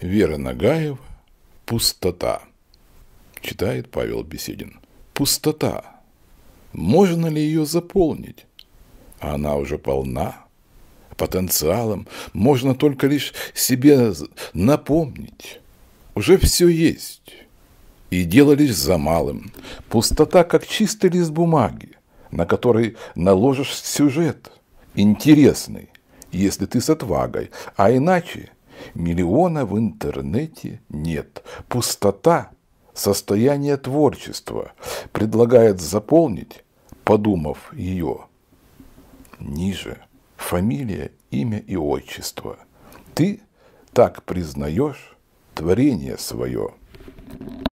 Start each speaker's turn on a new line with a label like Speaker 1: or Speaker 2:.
Speaker 1: Вера Нагаева «Пустота». Читает Павел Беседин. «Пустота. Можно ли ее заполнить? Она уже полна потенциалом. Можно только лишь себе напомнить. Уже все есть. И дело лишь за малым. Пустота, как чистый лист бумаги, на который наложишь сюжет. Интересный, если ты с отвагой. А иначе Миллиона в интернете нет. Пустота – состояние творчества. Предлагает заполнить, подумав ее. Ниже. Фамилия, имя и отчество. Ты так признаешь творение свое.